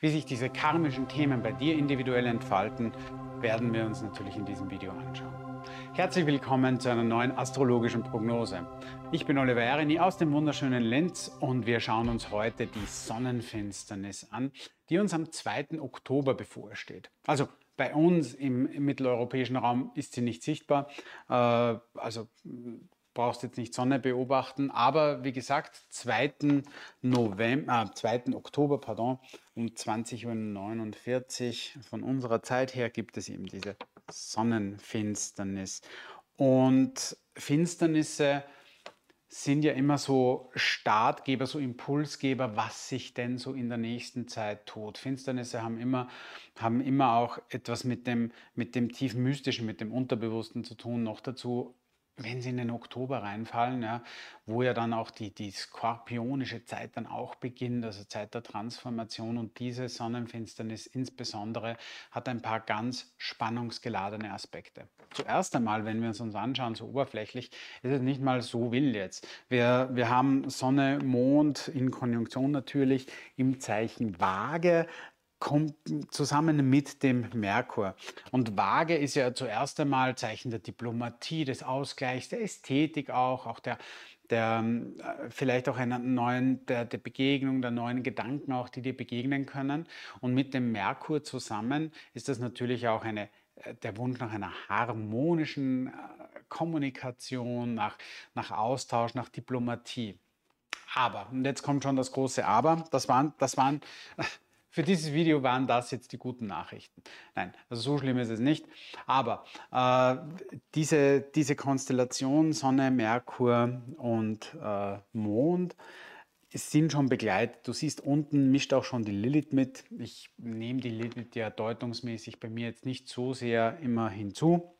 Wie sich diese karmischen Themen bei dir individuell entfalten, werden wir uns natürlich in diesem Video anschauen. Herzlich willkommen zu einer neuen astrologischen Prognose. Ich bin Oliver Erini aus dem wunderschönen Linz und wir schauen uns heute die Sonnenfinsternis an, die uns am 2. Oktober bevorsteht. Also bei uns im, mitteleuropäischen Raum ist sie nicht sichtbar. Äh, also brauchst jetzt nicht Sonne beobachten, aber wie gesagt, 2. November, äh, 2. Oktober, pardon, um 20.49 Uhr von unserer Zeit her gibt es eben diese Sonnenfinsternis. Und Finsternisse sind ja immer so Startgeber, so Impulsgeber, was sich denn so in der nächsten Zeit tut. Finsternisse haben immer, haben immer auch etwas mit dem, mit dem tief Mystischen, mit dem Unterbewussten zu tun. Noch dazu wenn sie in den Oktober reinfallen, ja, wo ja dann auch die, die skorpionische Zeit dann auch beginnt, also Zeit der Transformation und diese Sonnenfinsternis insbesondere hat ein paar ganz spannungsgeladene Aspekte. Zuerst einmal, wenn wir es uns anschauen, so oberflächlich, ist es nicht mal so wild jetzt. Wir, wir haben Sonne, Mond in Konjunktion natürlich im Zeichen Waage kommt zusammen mit dem Merkur. Und Waage ist ja zuerst einmal Zeichen der Diplomatie, des Ausgleichs, der Ästhetik auch, auch der, der ähm, äh, vielleicht auch einer neuen, der, der Begegnung, der neuen Gedanken auch, die dir begegnen können. Und mit dem Merkur zusammen ist das natürlich auch eine äh, der Wunsch nach einer harmonischen äh, Kommunikation, nach, nach Austausch, nach Diplomatie. Aber, und jetzt kommt schon das große Aber, das waren, das waren Für dieses Video waren das jetzt die guten Nachrichten. Nein, also so schlimm ist es nicht. Aber äh, diese, diese Konstellation Sonne, Merkur und äh, Mond sind schon begleitet. Du siehst unten mischt auch schon die Lilith mit. Ich nehme die Lilith ja deutungsmäßig bei mir jetzt nicht so sehr immer hinzu.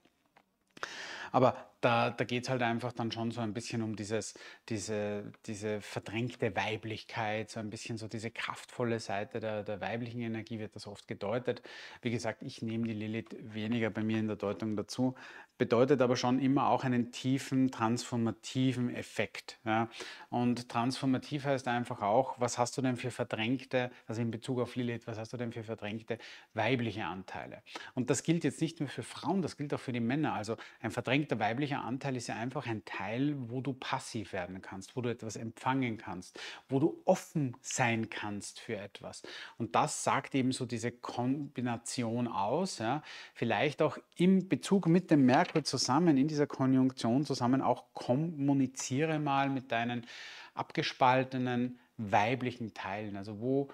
Aber da, da geht es halt einfach dann schon so ein bisschen um dieses, diese, diese verdrängte Weiblichkeit, so ein bisschen so diese kraftvolle Seite der, der weiblichen Energie wird das oft gedeutet. Wie gesagt, ich nehme die Lilith weniger bei mir in der Deutung dazu, bedeutet aber schon immer auch einen tiefen transformativen Effekt. Ja? Und transformativ heißt einfach auch, was hast du denn für verdrängte, also in Bezug auf Lilith, was hast du denn für verdrängte weibliche Anteile? Und das gilt jetzt nicht nur für Frauen, das gilt auch für die Männer. Also ein verdrängter weiblicher weiblicher Anteil ist ja einfach ein Teil, wo du passiv werden kannst, wo du etwas empfangen kannst, wo du offen sein kannst für etwas. Und das sagt eben so diese Kombination aus. Ja? Vielleicht auch im Bezug mit dem Merkel zusammen, in dieser Konjunktion zusammen, auch kommuniziere mal mit deinen abgespaltenen weiblichen Teilen. Also wo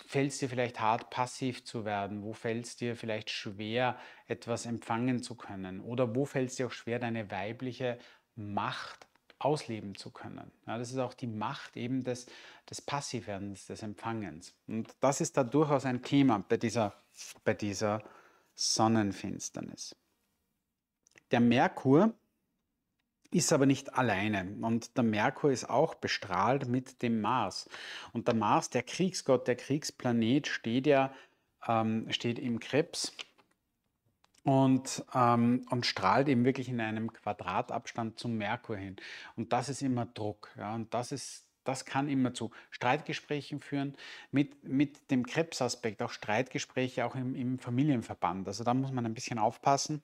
fällt es dir vielleicht hart, passiv zu werden? Wo fällt es dir vielleicht schwer, etwas empfangen zu können? Oder wo fällt es dir auch schwer, deine weibliche Macht ausleben zu können? Ja, das ist auch die Macht eben des, des Passivwerdens, des Empfangens. Und das ist da durchaus ein Thema bei dieser, bei dieser Sonnenfinsternis. Der Merkur ist aber nicht alleine. Und der Merkur ist auch bestrahlt mit dem Mars. Und der Mars, der Kriegsgott, der Kriegsplanet, steht ja ähm, steht im Krebs und, ähm, und strahlt eben wirklich in einem Quadratabstand zum Merkur hin. Und das ist immer Druck. Ja? Und das ist das kann immer zu Streitgesprächen führen, mit, mit dem Krebsaspekt, auch Streitgespräche auch im, im Familienverband. Also da muss man ein bisschen aufpassen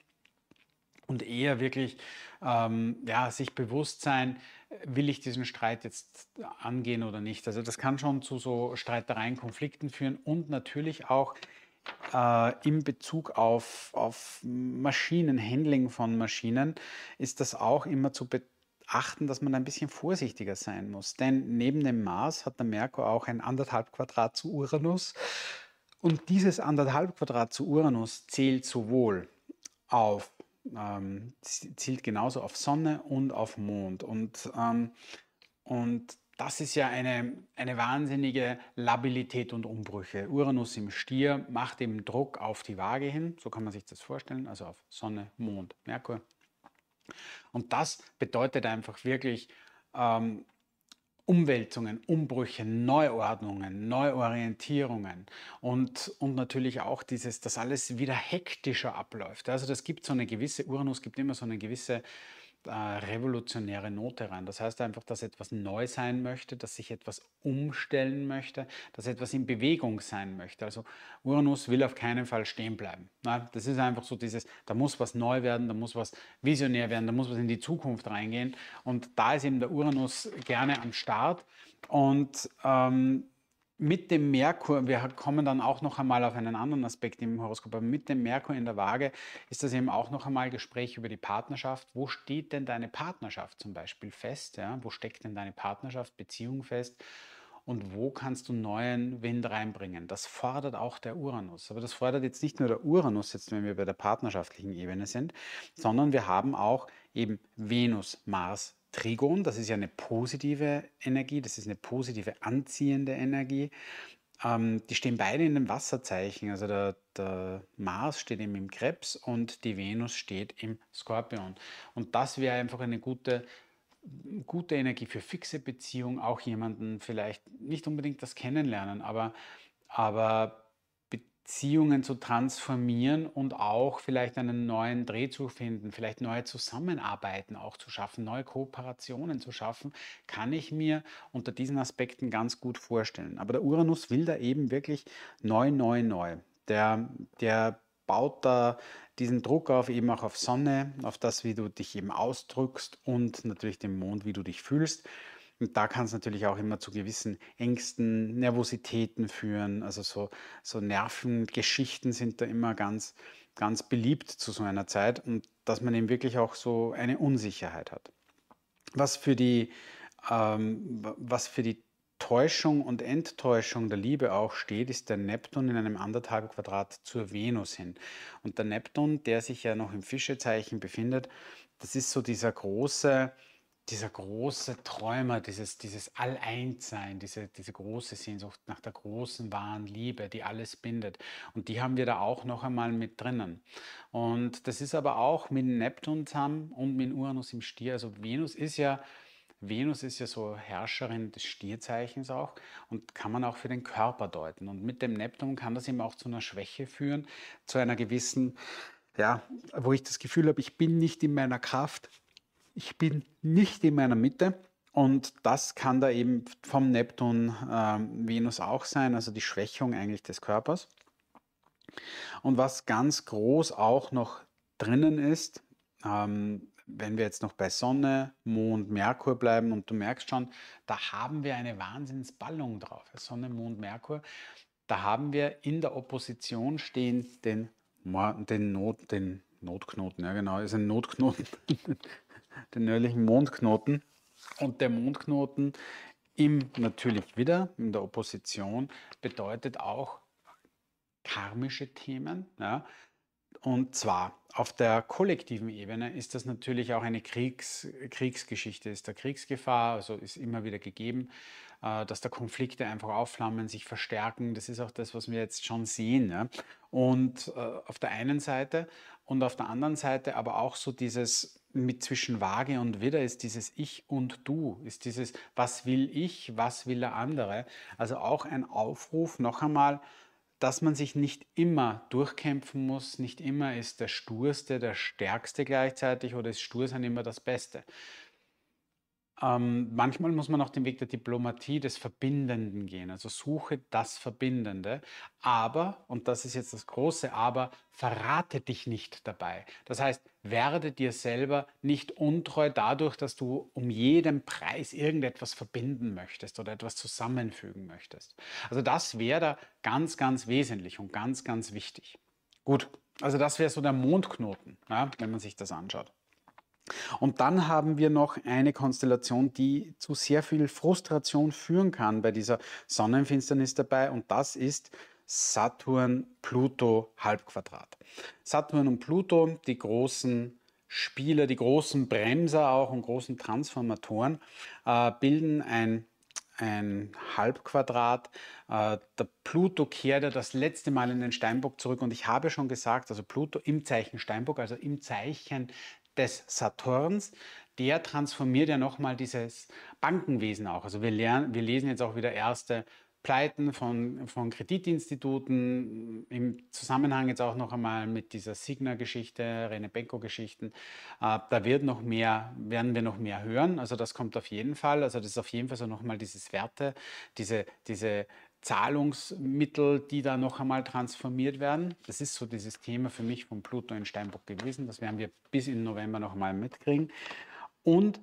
und eher wirklich ähm, ja, sich bewusst sein, will ich diesen Streit jetzt angehen oder nicht. Also das kann schon zu so Streitereien, Konflikten führen und natürlich auch äh, in Bezug auf, auf Maschinen, Handling von Maschinen, ist das auch immer zu beachten, dass man ein bisschen vorsichtiger sein muss. Denn neben dem Mars hat der Merkur auch ein anderthalb Quadrat zu Uranus. Und dieses anderthalb Quadrat zu Uranus zählt sowohl auf ähm, zielt genauso auf Sonne und auf Mond. Und, ähm, und das ist ja eine, eine wahnsinnige Labilität und Umbrüche. Uranus im Stier macht eben Druck auf die Waage hin, so kann man sich das vorstellen, also auf Sonne, Mond, Merkur. Und das bedeutet einfach wirklich ähm, Umwälzungen, Umbrüche, Neuordnungen, Neuorientierungen und, und natürlich auch dieses, dass alles wieder hektischer abläuft. Also das gibt so eine gewisse, Uranus gibt immer so eine gewisse äh, revolutionäre Note rein. Das heißt einfach, dass etwas neu sein möchte, dass sich etwas umstellen möchte, dass etwas in Bewegung sein möchte. Also Uranus will auf keinen Fall stehen bleiben. das ist einfach so dieses, da muss was neu werden, da muss was visionär werden, da muss was in die Zukunft reingehen. Und da ist eben der Uranus gerne am Start. Und ähm, mit dem Merkur, wir kommen dann auch noch einmal auf einen anderen Aspekt im Horoskop, aber mit dem Merkur in der Waage ist das eben auch noch einmal Gespräch über die Partnerschaft. Wo steht denn deine Partnerschaft zum Beispiel fest? Ja? Wo steckt denn deine Partnerschaft, Beziehung fest? Und wo kannst du neuen Wind reinbringen? Das fordert auch der Uranus. Aber das fordert jetzt nicht nur der Uranus, jetzt wenn wir bei der partnerschaftlichen Ebene sind, sondern wir haben auch eben Venus, Mars, Trigon, das ist ja eine positive Energie, das ist eine positive anziehende Energie. Ähm, die stehen beide in einem Wasserzeichen, also der, der Mars steht eben im Krebs und die Venus steht im Skorpion. Und das wäre einfach eine gute gute Energie für fixe Beziehungen, auch jemanden vielleicht nicht unbedingt das Kennenlernen, aber, aber Beziehungen zu transformieren und auch vielleicht einen neuen Dreh zu finden, vielleicht neue Zusammenarbeiten auch zu schaffen, neue Kooperationen zu schaffen, kann ich mir unter diesen Aspekten ganz gut vorstellen. Aber der Uranus will da eben wirklich neu, neu, neu. Der, der baut da diesen Druck auf, eben auch auf Sonne, auf das, wie du dich eben ausdrückst und natürlich den Mond, wie du dich fühlst. Und da kann es natürlich auch immer zu gewissen Ängsten, Nervositäten führen. Also so, so Nervengeschichten sind da immer ganz, ganz beliebt zu so einer Zeit und dass man eben wirklich auch so eine Unsicherheit hat. Was für die, ähm, was für die Täuschung und Enttäuschung der Liebe auch steht, ist der Neptun in einem anderthalb Quadrat zur Venus hin. Und der Neptun, der sich ja noch im Fischezeichen befindet, das ist so dieser große, dieser große Träumer, dieses, dieses all diese, diese große Sehnsucht nach der großen, wahren Liebe, die alles bindet. Und die haben wir da auch noch einmal mit drinnen. Und das ist aber auch mit Neptun zusammen und mit Uranus im Stier. Also Venus ist ja, Venus ist ja so Herrscherin des Stierzeichens auch und kann man auch für den Körper deuten. Und mit dem Neptun kann das eben auch zu einer Schwäche führen, zu einer gewissen, ja, wo ich das Gefühl habe, ich bin nicht in meiner Kraft ich bin nicht in meiner Mitte. Und das kann da eben vom Neptun äh, Venus auch sein, also die Schwächung eigentlich des Körpers. Und was ganz groß auch noch drinnen ist, ähm, wenn wir jetzt noch bei Sonne, Mond, Merkur bleiben und du merkst schon, da haben wir eine Wahnsinnsballung drauf. Sonne, Mond, Merkur, da haben wir in der Opposition stehen den, den, Not, den Notknoten, ja genau, ist ein Notknoten, den nördlichen Mondknoten. Und der Mondknoten im natürlich wieder in der Opposition bedeutet auch karmische Themen. Ja. Und zwar auf der kollektiven Ebene ist das natürlich auch eine Kriegs Kriegsgeschichte, ist da Kriegsgefahr, also ist immer wieder gegeben, äh, dass da Konflikte einfach aufflammen, sich verstärken. Das ist auch das, was wir jetzt schon sehen. Ja? Und äh, auf der einen Seite und auf der anderen Seite aber auch so dieses mit zwischen Waage und Widder ist dieses Ich und Du, ist dieses Was will ich, was will der andere. Also auch ein Aufruf noch einmal, dass man sich nicht immer durchkämpfen muss, nicht immer ist der Sturste der Stärkste gleichzeitig oder ist Stursein immer das Beste, ähm, manchmal muss man auch den Weg der Diplomatie des Verbindenden gehen, also suche das Verbindende, aber, und das ist jetzt das große Aber, verrate dich nicht dabei. Das heißt, werde dir selber nicht untreu dadurch, dass du um jeden Preis irgendetwas verbinden möchtest oder etwas zusammenfügen möchtest. Also das wäre da ganz, ganz wesentlich und ganz, ganz wichtig. Gut, also das wäre so der Mondknoten, ja, wenn man sich das anschaut. Und dann haben wir noch eine Konstellation, die zu sehr viel Frustration führen kann bei dieser Sonnenfinsternis dabei. Und das ist Saturn-Pluto-Halbquadrat. Saturn und Pluto, die großen Spieler, die großen Bremser auch und großen Transformatoren, äh, bilden ein ein Halbquadrat. Äh, der Pluto kehrt ja das letzte Mal in den Steinbock zurück und ich habe schon gesagt, also Pluto im Zeichen Steinbock, also im Zeichen des Saturns, der transformiert ja nochmal dieses Bankenwesen auch. Also wir, lernen, wir lesen jetzt auch wieder erste Pleiten von, von Kreditinstituten, im Zusammenhang jetzt auch noch einmal mit dieser Signa-Geschichte, Rene-Benko-Geschichten, äh, da wird noch mehr, werden wir noch mehr hören. Also das kommt auf jeden Fall. Also das ist auf jeden Fall so nochmal dieses Werte, diese, diese Zahlungsmittel, die da noch einmal transformiert werden. Das ist so dieses Thema für mich von Pluto in Steinbock gewesen. Das werden wir bis in November noch einmal mitkriegen. Und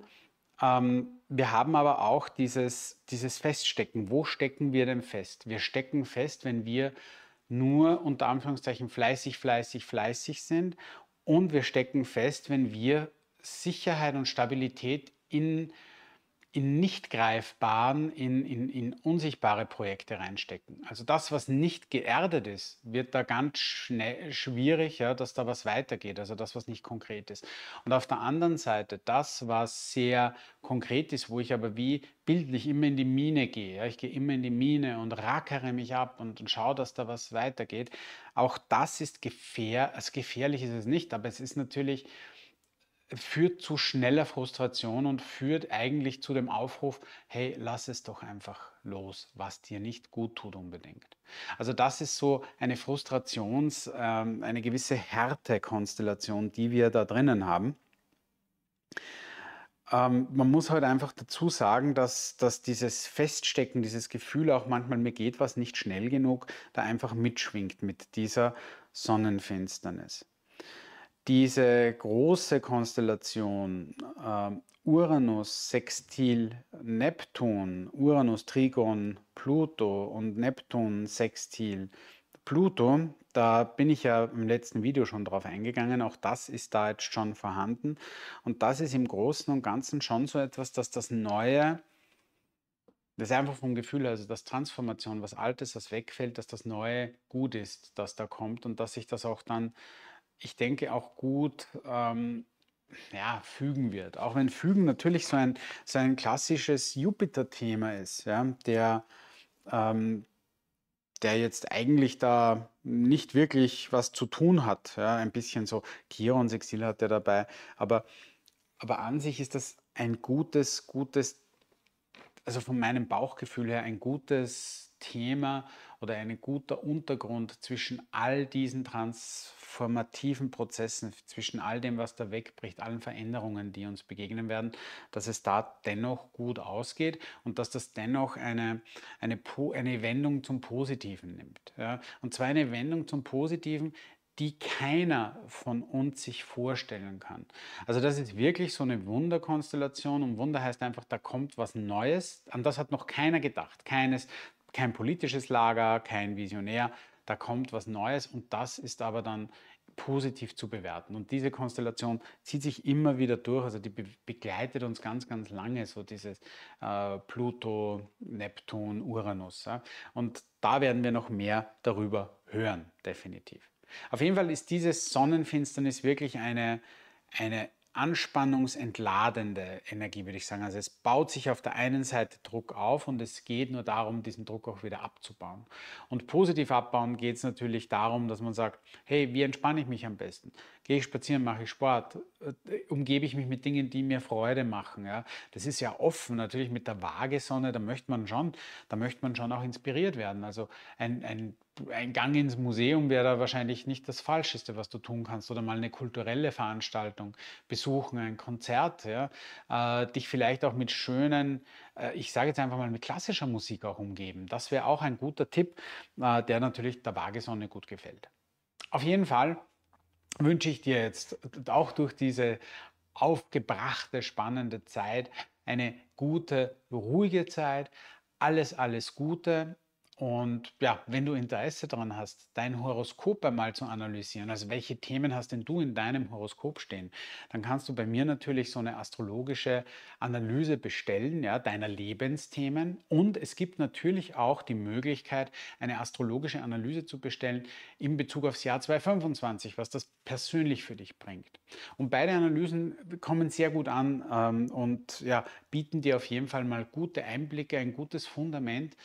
ähm, wir haben aber auch dieses, dieses Feststecken. Wo stecken wir denn fest? Wir stecken fest, wenn wir nur unter Anführungszeichen fleißig, fleißig, fleißig sind. Und wir stecken fest, wenn wir Sicherheit und Stabilität in in nicht greifbaren, in, in, in unsichtbare Projekte reinstecken. Also das, was nicht geerdet ist, wird da ganz schnell schwierig, ja, dass da was weitergeht, also das, was nicht konkret ist. Und auf der anderen Seite, das, was sehr konkret ist, wo ich aber wie bildlich immer in die Mine gehe, ja, ich gehe immer in die Mine und rackere mich ab und, und schaue, dass da was weitergeht, auch das ist gefähr, also gefährlich ist es nicht, aber es ist natürlich führt zu schneller Frustration und führt eigentlich zu dem Aufruf, hey, lass es doch einfach los, was dir nicht gut tut unbedingt. Also das ist so eine Frustrations, ähm, eine gewisse Härtekonstellation, die wir da drinnen haben. Ähm, man muss halt einfach dazu sagen, dass, dass dieses Feststecken, dieses Gefühl auch manchmal mir geht was nicht schnell genug, da einfach mitschwingt mit dieser Sonnenfinsternis diese große Konstellation äh, Uranus, Sextil, Neptun, Uranus, Trigon, Pluto und Neptun, Sextil, Pluto, da bin ich ja im letzten Video schon drauf eingegangen, auch das ist da jetzt schon vorhanden. Und das ist im Großen und Ganzen schon so etwas, dass das Neue, das ist einfach vom Gefühl, also das Transformation, was Altes, was wegfällt, dass das Neue gut ist, das da kommt und dass sich das auch dann ich denke, auch gut ähm, ja, fügen wird. Auch wenn Fügen natürlich so ein, so ein klassisches Jupiter-Thema ist, ja, der, ähm, der jetzt eigentlich da nicht wirklich was zu tun hat. Ja, ein bisschen so Chiron, Sexil hat er dabei, aber, aber an sich ist das ein gutes, gutes, also von meinem Bauchgefühl her ein gutes Thema, oder ein guter Untergrund zwischen all diesen transformativen Prozessen, zwischen all dem, was da wegbricht, allen Veränderungen, die uns begegnen werden, dass es da dennoch gut ausgeht und dass das dennoch eine, eine, eine Wendung zum Positiven nimmt. Ja? Und zwar eine Wendung zum Positiven, die keiner von uns sich vorstellen kann. Also das ist wirklich so eine Wunderkonstellation und Wunder heißt einfach, da kommt was Neues, an das hat noch keiner gedacht. Keines kein politisches Lager, kein Visionär, da kommt was Neues und das ist aber dann positiv zu bewerten. Und diese Konstellation zieht sich immer wieder durch, also die be begleitet uns ganz, ganz lange, so dieses äh, Pluto, Neptun, Uranus. Ja? Und da werden wir noch mehr darüber hören, definitiv. Auf jeden Fall ist dieses Sonnenfinsternis wirklich eine, eine anspannungsentladende Energie, würde ich sagen. Also es baut sich auf der einen Seite Druck auf und es geht nur darum, diesen Druck auch wieder abzubauen. Und positiv abbauen geht es natürlich darum, dass man sagt, hey, wie entspanne ich mich am besten? Gehe ich spazieren, mache ich Sport, äh, umgebe ich mich mit Dingen, die mir Freude machen. Ja? Das ist ja offen, natürlich mit der Waagesonne, da möchte man schon, da möchte man schon auch inspiriert werden. Also ein, ein, ein Gang ins Museum wäre da wahrscheinlich nicht das Falscheste, was du tun kannst. Oder mal eine kulturelle Veranstaltung besuchen, ein Konzert, ja? äh, dich vielleicht auch mit schönen, äh, ich sage jetzt einfach mal mit klassischer Musik auch umgeben. Das wäre auch ein guter Tipp, äh, der natürlich der Waagesonne gut gefällt. Auf jeden Fall wünsche ich dir jetzt auch durch diese aufgebrachte, spannende Zeit eine gute, ruhige Zeit. Alles, alles Gute und ja, wenn du Interesse daran hast, dein Horoskop einmal zu analysieren, also welche Themen hast denn du in deinem Horoskop stehen, dann kannst du bei mir natürlich so eine astrologische Analyse bestellen, ja, deiner Lebensthemen. Und es gibt natürlich auch die Möglichkeit, eine astrologische Analyse zu bestellen in Bezug aufs Jahr 2025, was das persönlich für dich bringt. Und beide Analysen kommen sehr gut an ähm, und ja, bieten dir auf jeden Fall mal gute Einblicke, ein gutes Fundament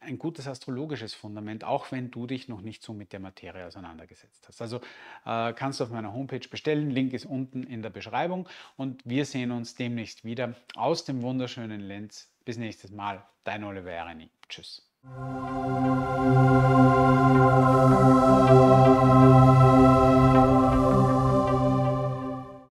ein gutes astrologisches Fundament, auch wenn du dich noch nicht so mit der Materie auseinandergesetzt hast. Also äh, kannst du auf meiner Homepage bestellen, Link ist unten in der Beschreibung und wir sehen uns demnächst wieder aus dem wunderschönen Lenz. Bis nächstes Mal, dein Oliver Ereni. Tschüss.